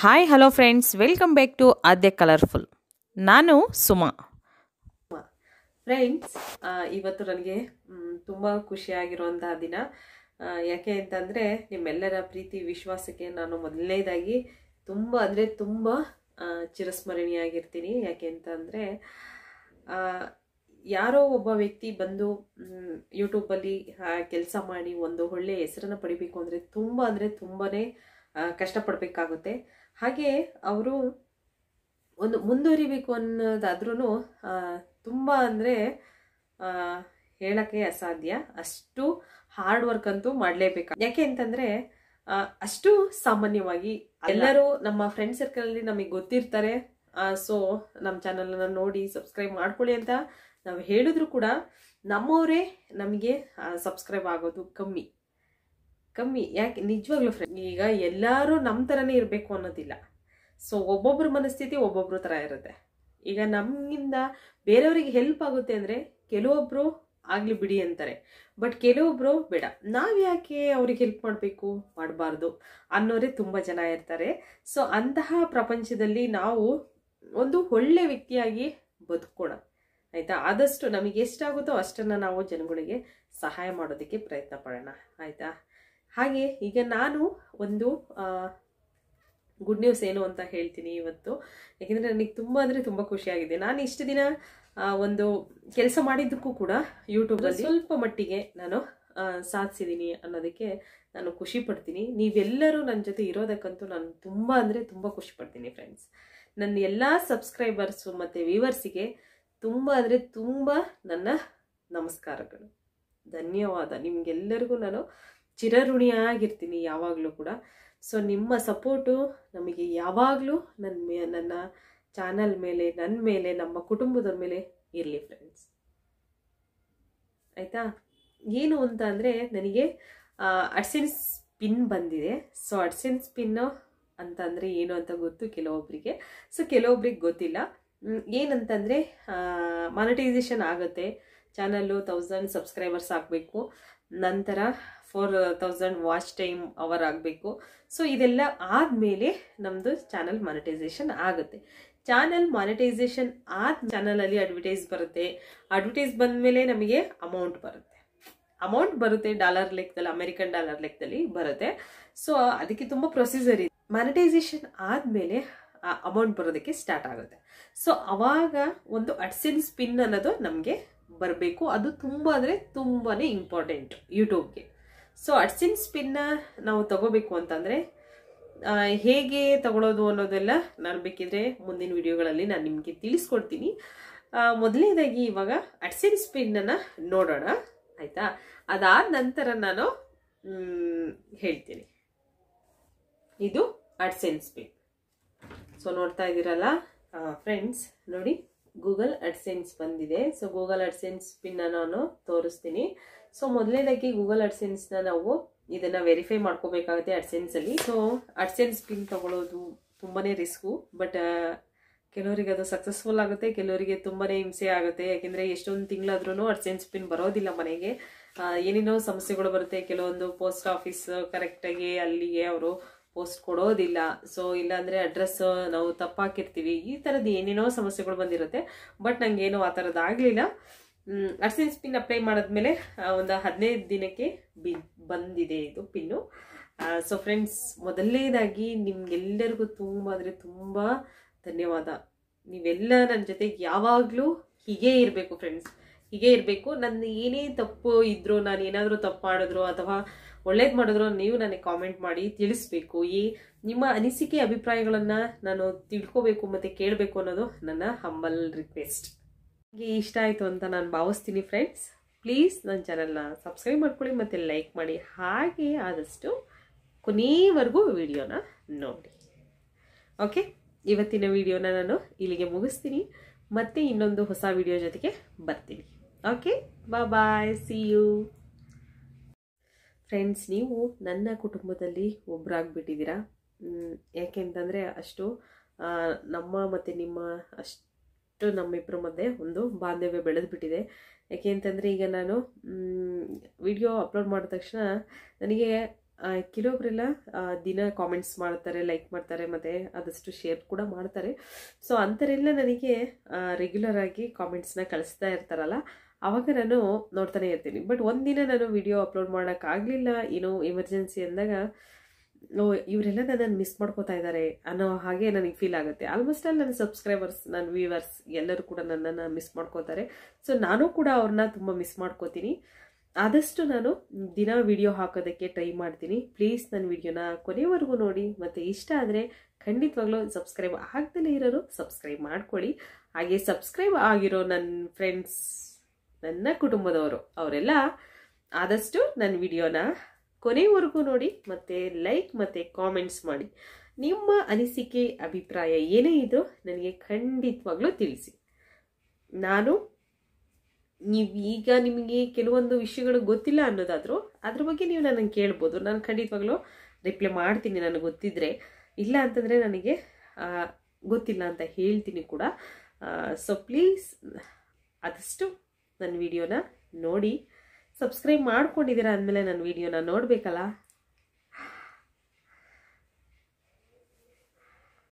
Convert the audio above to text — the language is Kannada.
hi hello friends welcome back to Aadya colourful ನಾನು ಸುಮಾ ಫ್ರೆಂಡ್ಸ್ ಇವತ್ತು ನನಗೆ ತುಂಬ ಖುಷಿಯಾಗಿರುವಂತಹ ದಿನ ಯಾಕೆ ಅಂತಂದರೆ ನಿಮ್ಮೆಲ್ಲರ ಪ್ರೀತಿ ವಿಶ್ವಾಸಕ್ಕೆ ನಾನು ಮೊದಲನೇದಾಗಿ ತುಂಬ ಅಂದರೆ ತುಂಬ ಚಿರಸ್ಮರಣೀಯಾಗಿರ್ತೀನಿ ಯಾಕೆ ಅಂತಂದರೆ ಯಾರೋ ಒಬ್ಬ ವ್ಯಕ್ತಿ ಬಂದು ಯೂಟ್ಯೂಬಲ್ಲಿ ಕೆಲಸ ಮಾಡಿ ಒಂದು ಒಳ್ಳೆಯ ಹೆಸರನ್ನು ಪಡಿಬೇಕು ಅಂದರೆ ತುಂಬ ಅಂದರೆ ತುಂಬಾ ಕಷ್ಟಪಡಬೇಕಾಗುತ್ತೆ ಹಾಗೆ ಅವರು ಒಂದು ಮುಂದುವರಿಬೇಕು ಅನ್ನೋದಾದ್ರೂ ತುಂಬ ಅಂದರೆ ಹೇಳೋಕ್ಕೆ ಅಸಾಧ್ಯ ಅಷ್ಟು ಹಾರ್ಡ್ ವರ್ಕ್ ಅಂತೂ ಮಾಡಲೇಬೇಕು ಯಾಕೆ ಅಂತಂದರೆ ಅಷ್ಟು ಸಾಮಾನ್ಯವಾಗಿ ಎಲ್ಲರೂ ನಮ್ಮ ಫ್ರೆಂಡ್ ಸರ್ಕಲಲ್ಲಿ ನಮಗೆ ಗೊತ್ತಿರ್ತಾರೆ ಸೊ ನಮ್ಮ ಚಾನಲನ್ನು ನೋಡಿ ಸಬ್ಸ್ಕ್ರೈಬ್ ಮಾಡ್ಕೊಳ್ಳಿ ಅಂತ ನಾವು ಹೇಳಿದ್ರು ಕೂಡ ನಮ್ಮವರೇ ನಮಗೆ ಸಬ್ಸ್ಕ್ರೈಬ್ ಆಗೋದು ಕಮ್ಮಿ ಕಮ್ಮಿ ಯಾಕೆ ನಿಜವಾಗ್ಲೂ ಫ್ರೆಂಡ್ ಈಗ ಎಲ್ಲರೂ ನಮ್ಮ ಥರನೇ ಇರಬೇಕು ಅನ್ನೋದಿಲ್ಲ ಸೊ ಒಬ್ಬೊಬ್ಬರ ಮನಸ್ಥಿತಿ ಒಬ್ಬೊಬ್ಬರ ಥರ ಇರುತ್ತೆ ಈಗ ನಮ್ಮಿಂದ ಬೇರೆಯವರಿಗೆ ಹೆಲ್ಪ್ ಆಗುತ್ತೆ ಅಂದರೆ ಕೆಲವೊಬ್ಬರು ಆಗಲಿ ಬಿಡಿ ಅಂತಾರೆ ಬಟ್ ಕೆಲವೊಬ್ಬರು ಬೇಡ ನಾವು ಯಾಕೆ ಅವ್ರಿಗೆ ಹೆಲ್ಪ್ ಮಾಡಬೇಕು ಮಾಡಬಾರ್ದು ಅನ್ನೋರೇ ತುಂಬ ಜನ ಇರ್ತಾರೆ ಸೊ ಅಂತಹ ಪ್ರಪಂಚದಲ್ಲಿ ನಾವು ಒಂದು ಒಳ್ಳೆ ವ್ಯಕ್ತಿಯಾಗಿ ಬದುಕೋಣ ಆಯಿತಾ ಆದಷ್ಟು ನಮಗೆ ಎಷ್ಟಾಗುತ್ತೋ ಅಷ್ಟನ್ನು ನಾವು ಜನಗಳಿಗೆ ಸಹಾಯ ಮಾಡೋದಕ್ಕೆ ಪ್ರಯತ್ನ ಪಡೋಣ ಆಯಿತಾ ಹಾಗೆ ಈಗ ನಾನು ಒಂದು ಗುಡ್ ನ್ಯೂಸ್ ಏನು ಅಂತ ಹೇಳ್ತೀನಿ ಇವತ್ತು ಯಾಕೆಂದರೆ ನನಗೆ ತುಂಬ ಅಂದರೆ ತುಂಬ ಖುಷಿಯಾಗಿದೆ ನಾನು ಇಷ್ಟು ದಿನ ಒಂದು ಕೆಲಸ ಮಾಡಿದ್ದಕ್ಕೂ ಕೂಡ ಯೂಟ್ಯೂಬಲ್ಲಿ ಸ್ವಲ್ಪ ಮಟ್ಟಿಗೆ ನಾನು ಸಾಧಿಸಿದ್ದೀನಿ ಅನ್ನೋದಕ್ಕೆ ನಾನು ಖುಷಿ ಪಡ್ತೀನಿ ನೀವೆಲ್ಲರೂ ನನ್ನ ಜೊತೆ ಇರೋದಕ್ಕಂತೂ ನಾನು ತುಂಬ ಅಂದರೆ ತುಂಬ ಖುಷಿ ಪಡ್ತೀನಿ ಫ್ರೆಂಡ್ಸ್ ನನ್ನ ಎಲ್ಲ ಸಬ್ಸ್ಕ್ರೈಬರ್ಸು ಮತ್ತು ವ್ಯೂವರ್ಸಿಗೆ ತುಂಬ ಅಂದರೆ ತುಂಬ ನನ್ನ ನಮಸ್ಕಾರಗಳು ಧನ್ಯವಾದ ನಿಮಗೆಲ್ಲರಿಗೂ ನಾನು ಚಿರಋಣಿಯಾಗಿರ್ತೀನಿ ಯಾವಾಗಲೂ ಕೂಡ ಸೊ ನಿಮ್ಮ ಸಪೋರ್ಟು ನಮಗೆ ಯಾವಾಗಲೂ ನನ್ನ ನನ್ನ ಚಾನಲ್ ಮೇಲೆ ನನ್ನ ಮೇಲೆ ನಮ್ಮ ಕುಟುಂಬದವ್ರ ಮೇಲೆ ಇರಲಿ ಫ್ರೆಂಡ್ಸ್ ಆಯಿತಾ ಏನು ಅಂತ ಅಂದರೆ ನನಗೆ ಅಡ್ಸೆನ್ಸ್ ಪಿನ್ ಬಂದಿದೆ ಸೊ ಅಡ್ಸೆನ್ಸ್ ಪಿನ್ನು ಅಂತ ಅಂದರೆ ಏನು ಅಂತ ಗೊತ್ತು ಕೆಲವೊಬ್ಬರಿಗೆ ಸೊ ಕೆಲವೊಬ್ರಿಗೆ ಗೊತ್ತಿಲ್ಲ ಏನಂತಂದರೆ ಮಾನಿಟೈಸೇಷನ್ ಆಗುತ್ತೆ ಚಾನಲ್ಲು ತೌಸಂಡ್ ಸಬ್ಸ್ಕ್ರೈಬರ್ಸ್ ಆಗಬೇಕು ನಂತರ four thousand watch time hour ಆಗಬೇಕು ಸೊ ಇದೆಲ್ಲ ಆದಮೇಲೆ ನಮ್ಮದು ಚಾನಲ್ ಮಾನಿಟೈಸೇಷನ್ ಆಗುತ್ತೆ ಚಾನಲ್ ಮಾನಿಟೈಸೇಷನ್ ಆದ ಚಾನಲಲ್ಲಿ ಅಡ್ವರ್ಟೈಸ್ ಬರುತ್ತೆ ಅಡ್ವರ್ಟೈಸ್ ಬಂದ ಮೇಲೆ ನಮಗೆ ಅಮೌಂಟ್ ಬರುತ್ತೆ ಅಮೌಂಟ್ ಬರುತ್ತೆ ಡಾಲರ್ ಲೆಕ್ಕದಲ್ಲಿ ಅಮೆರಿಕನ್ ಡಾಲರ್ ಲೆಕ್ಕದಲ್ಲಿ ಬರುತ್ತೆ ಸೊ ಅದಕ್ಕೆ ತುಂಬ ಪ್ರೊಸೀಜರ್ ಇದೆ ಮಾನಿಟೈಸೇಷನ್ ಆದಮೇಲೆ ಅಮೌಂಟ್ ಬರೋದಕ್ಕೆ ಸ್ಟಾರ್ಟ್ ಆಗುತ್ತೆ ಸೊ ಅವಾಗ ಒಂದು ಅಡ್ಸಿನ್ ಸ್ಪಿನ್ ಅನ್ನೋದು ನಮಗೆ ಬರಬೇಕು ಅದು ತುಂಬ ಅಂದರೆ ತುಂಬಾ ಇಂಪಾರ್ಟೆಂಟ್ ಯೂಟ್ಯೂಬ್ಗೆ ಸೊ ಅಡ್ಸಿನ್ ಸ್ಪಿನ್ನ ನಾವು ತಗೋಬೇಕು ಅಂತಂದರೆ ಹೇಗೆ ತಗೊಳ್ಳೋದು ಅನ್ನೋದೆಲ್ಲ ನಾನು ಬೇಕಿದ್ರೆ ಮುಂದಿನ ವಿಡಿಯೋಗಳಲ್ಲಿ ನಾನು ನಿಮಗೆ ತಿಳಿಸ್ಕೊಡ್ತೀನಿ ಮೊದಲನೇದಾಗಿ ಇವಾಗ ಅಡ್ಸಿನ್ ಸ್ಪಿನ್ನನ್ನು ನೋಡೋಣ ಆಯಿತಾ ಅದಾದ ನಂತರ ನಾನು ಹೇಳ್ತೀನಿ ಇದು ಅಡ್ಸೆನ್ ಸ್ಪಿನ್ ಸೊ ನೋಡ್ತಾ ಇದ್ದೀರಲ್ಲ ಫ್ರೆಂಡ್ಸ್ ನೋಡಿ ಗೂಗಲ್ ಅಡ್ಸೆನ್ಸ್ ಬಂದಿದೆ ಸೊ ಗೂಗಲ್ ಅಡ್ಸೆನ್ಸ್ ಪಿನ್ ನಾನು ತೋರಿಸ್ತೀನಿ ಸೊ ಮೊದಲನೇದಾಗಿ ಗೂಗಲ್ ಅಡ್ಸೆನ್ಸ್ನ ನಾವು ಇದನ್ನ ವೆರಿಫೈ ಮಾಡ್ಕೋಬೇಕಾಗುತ್ತೆ ಅಡ್ಸೆನ್ಸಲ್ಲಿ ಸೊ ಅಡ್ಸೆನ್ಸ್ ಪಿನ್ ತಗೊಳ್ಳೋದು ತುಂಬಾ ರಿಸ್ಕು ಬಟ್ ಕೆಲವರಿಗೆ ಅದು ಸಕ್ಸಸ್ಫುಲ್ ಆಗುತ್ತೆ ಕೆಲವರಿಗೆ ತುಂಬಾನೇ ಹಿಂಸೆ ಆಗುತ್ತೆ ಯಾಕೆಂದರೆ ಎಷ್ಟೊಂದು ತಿಂಗಳಾದ್ರೂ ಅಡ್ಸೆನ್ಸ್ ಪಿನ್ ಬರೋದಿಲ್ಲ ಮನೆಗೆ ಏನೇನೋ ಸಮಸ್ಯೆಗಳು ಬರುತ್ತೆ ಕೆಲವೊಂದು ಪೋಸ್ಟ್ ಆಫೀಸ್ ಕರೆಕ್ಟಾಗಿ ಅಲ್ಲಿಗೆ ಅವರು ಪೋಸ್ಟ್ ಕೊಡೋದಿಲ್ಲ ಸೊ ಇಲ್ಲಾಂದರೆ ಅಡ್ರೆಸ್ ನಾವು ತಪ್ಪಾಕಿರ್ತೀವಿ ಈ ಥರದ್ದು ಏನೇನೋ ಸಮಸ್ಯೆಗಳು ಬಂದಿರುತ್ತೆ ಬಟ್ ನನಗೇನು ಆ ಥರದ್ದು ಆಗಲಿಲ್ಲ ಅರ್ಸಿನ್ ಪಿನ್ ಅಪ್ಲೈ ಮಾಡಿದ್ಮೇಲೆ ಒಂದು ಹದಿನೈದು ದಿನಕ್ಕೆ ಬಿ ಬಂದಿದೆ ಇದು ಪಿನ್ನು ಸೊ ಫ್ರೆಂಡ್ಸ್ ಮೊದಲನೇದಾಗಿ ನಿಮ್ಗೆಲ್ಲರಿಗೂ ತುಂಬ ಅಂದರೆ ತುಂಬ ಧನ್ಯವಾದ ನೀವೆಲ್ಲ ನನ್ನ ಜೊತೆಗೆ ಯಾವಾಗಲೂ ಹೀಗೇ ಇರಬೇಕು ಫ್ರೆಂಡ್ಸ್ ಹೀಗೆ ಇರಬೇಕು ನನ್ನ ಏನೇ ತಪ್ಪು ಇದ್ದರೂ ನಾನು ಏನಾದರೂ ತಪ್ಪು ಮಾಡಿದ್ರು ಅಥವಾ ಒಳ್ಳೇದು ಮಾಡಿದ್ರು ನೀವು ನನಗೆ ಕಾಮೆಂಟ್ ಮಾಡಿ ತಿಳಿಸ್ಬೇಕು ಈ ನಿಮ್ಮ ಅನಿಸಿಕೆ ಅಭಿಪ್ರಾಯಗಳನ್ನು ನಾನು ತಿಳ್ಕೋಬೇಕು ಮತ್ತು ಕೇಳಬೇಕು ಅನ್ನೋದು ನನ್ನ ಹಂಬಲ್ ರಿಕ್ವೆಸ್ಟ್ ನಿಮಗೆ ಇಷ್ಟ ಆಯಿತು ಅಂತ ನಾನು ಭಾವಿಸ್ತೀನಿ ಫ್ರೆಂಡ್ಸ್ ಪ್ಲೀಸ್ ನನ್ನ ಚಾನಲ್ನ ಸಬ್ಸ್ಕ್ರೈಬ್ ಮಾಡ್ಕೊಳ್ಳಿ ಮತ್ತು ಲೈಕ್ ಮಾಡಿ ಹಾಗೆ ಆದಷ್ಟು ಕೊನೆಯವರೆಗೂ ವಿಡಿಯೋನ ನೋಡಿ ಓಕೆ ಇವತ್ತಿನ ವಿಡಿಯೋನ ನಾನು ಇಲ್ಲಿಗೆ ಮುಗಿಸ್ತೀನಿ ಮತ್ತೆ ಇನ್ನೊಂದು ಹೊಸ ವಿಡಿಯೋ ಜೊತೆಗೆ ಬರ್ತೀನಿ ಓಕೆ ಬಾ ಬಾಯ್ ಸಿ ಯು ಫ್ರೆಂಡ್ಸ್ ನೀವು ನನ್ನ ಕುಟುಂಬದಲ್ಲಿ ಒಬ್ಬರಾಗ್ಬಿಟ್ಟಿದ್ದೀರಾ ಯಾಕೆಂತಂದರೆ ಅಷ್ಟು ನಮ್ಮ ಮತ್ತು ನಿಮ್ಮ ಅಷ್ಟು ನಮ್ಮಿಬ್ಬರ ಮಧ್ಯೆ ಒಂದು ಬಾಂಧವ್ಯ ಬೆಳೆದ್ಬಿಟ್ಟಿದೆ ಯಾಕೆ ಅಂತಂದರೆ ಈಗ ನಾನು ವಿಡಿಯೋ ಅಪ್ಲೋಡ್ ಮಾಡಿದ ತಕ್ಷಣ ನನಗೆ ಕೆಲವೊಬ್ಬರೆಲ್ಲ ದಿನ ಕಾಮೆಂಟ್ಸ್ ಮಾಡ್ತಾರೆ ಲೈಕ್ ಮಾಡ್ತಾರೆ ಮತ್ತು ಆದಷ್ಟು ಶೇರ್ ಕೂಡ ಮಾಡ್ತಾರೆ ಸೊ ಅಂಥವರೆಲ್ಲ ನನಗೆ ರೆಗ್ಯುಲರ್ ಆಗಿ ಕಾಮೆಂಟ್ಸ್ನ ಕಳಿಸ್ತಾ ಇರ್ತಾರಲ್ಲ ಆವಾಗ ನಾನು ನೋಡ್ತಾನೆ ಇರ್ತೀನಿ ಬಟ್ ಒಂದಿನ ನಾನು ವಿಡಿಯೋ ಅಪ್ಲೋಡ್ ಮಾಡೋಕ್ಕಾಗಲಿಲ್ಲ ಏನೋ ಎಮರ್ಜೆನ್ಸಿ ಅಂದಾಗ ಓ ಇವರೆಲ್ಲ ನನ್ನನ್ನು ಮಿಸ್ ಮಾಡ್ಕೋತಾ ಇದ್ದಾರೆ ಅನ್ನೋ ಹಾಗೆ ನನಗೆ ಫೀಲ್ ಆಗುತ್ತೆ ಆಲ್ಮೋಸ್ಟ್ ಆಲ್ ನನ್ನ ಸಬ್ಸ್ಕ್ರೈಬರ್ಸ್ ನನ್ನ ವ್ಯೂವರ್ಸ್ ಎಲ್ಲರೂ ಕೂಡ ನನ್ನನ್ನು ಮಿಸ್ ಮಾಡ್ಕೋತಾರೆ ಸೊ ನಾನು ಕೂಡ ಅವ್ರನ್ನ ತುಂಬ ಮಿಸ್ ಮಾಡ್ಕೋತೀನಿ ಆದಷ್ಟು ನಾನು ದಿನ ವಿಡಿಯೋ ಹಾಕೋದಕ್ಕೆ ಟ್ರೈ ಮಾಡ್ತೀನಿ ಪ್ಲೀಸ್ ನನ್ನ ವಿಡಿಯೋನ ಕೊನೆವರೆಗೂ ನೋಡಿ ಮತ್ತು ಇಷ್ಟ ಆದರೆ ಖಂಡಿತವಾಗ್ಲೂ ಸಬ್ಸ್ಕ್ರೈಬ್ ಆಗ್ದಲೇ ಇರೋರು ಸಬ್ಸ್ಕ್ರೈಬ್ ಮಾಡ್ಕೊಳ್ಳಿ ಹಾಗೆ ಸಬ್ಸ್ಕ್ರೈಬ್ ಆಗಿರೋ ನನ್ನ ಫ್ರೆಂಡ್ಸ್ ನನ್ನ ಕುಟುಂಬದವರು ಅವರೆಲ್ಲ ಆದಷ್ಟು ನನ್ನ ವಿಡಿಯೋನ ಕೊನೆವರೆಗೂ ನೋಡಿ ಮತ್ತು ಲೈಕ್ ಮತ್ತು ಕಾಮೆಂಟ್ಸ್ ಮಾಡಿ ನಿಮ್ಮ ಅನಿಸಿಕೆ ಅಭಿಪ್ರಾಯ ಏನೇ ಇದ್ರೂ ನನಗೆ ಖಂಡಿತವಾಗ್ಲೂ ತಿಳಿಸಿ ನಾನು ನೀವು ಈಗ ನಿಮಗೆ ಕೆಲವೊಂದು ವಿಷಯಗಳು ಗೊತ್ತಿಲ್ಲ ಅನ್ನೋದಾದರೂ ಅದ್ರ ಬಗ್ಗೆ ನೀವು ನನಗೆ ಕೇಳ್ಬೋದು ನಾನು ಖಂಡಿತವಾಗ್ಲೂ ರಿಪ್ಲೈ ಮಾಡ್ತೀನಿ ನನಗೆ ಗೊತ್ತಿದ್ರೆ ಇಲ್ಲ ಅಂತಂದರೆ ನನಗೆ ಗೊತ್ತಿಲ್ಲ ಅಂತ ಹೇಳ್ತೀನಿ ಕೂಡ ಸೊ ಪ್ಲೀಸ್ ಆದಷ್ಟು ನನ್ನ ವಿಡಿಯೋನ ನೋಡಿ ಸಬ್ಸ್ಕ್ರೈಬ್ ಮಾಡ್ಕೊಂಡಿದ್ದೀರಾ ಅಂದಮೇಲೆ ನನ್ನ ವಿಡಿಯೋನ ನೋಡಬೇಕಲ್ಲ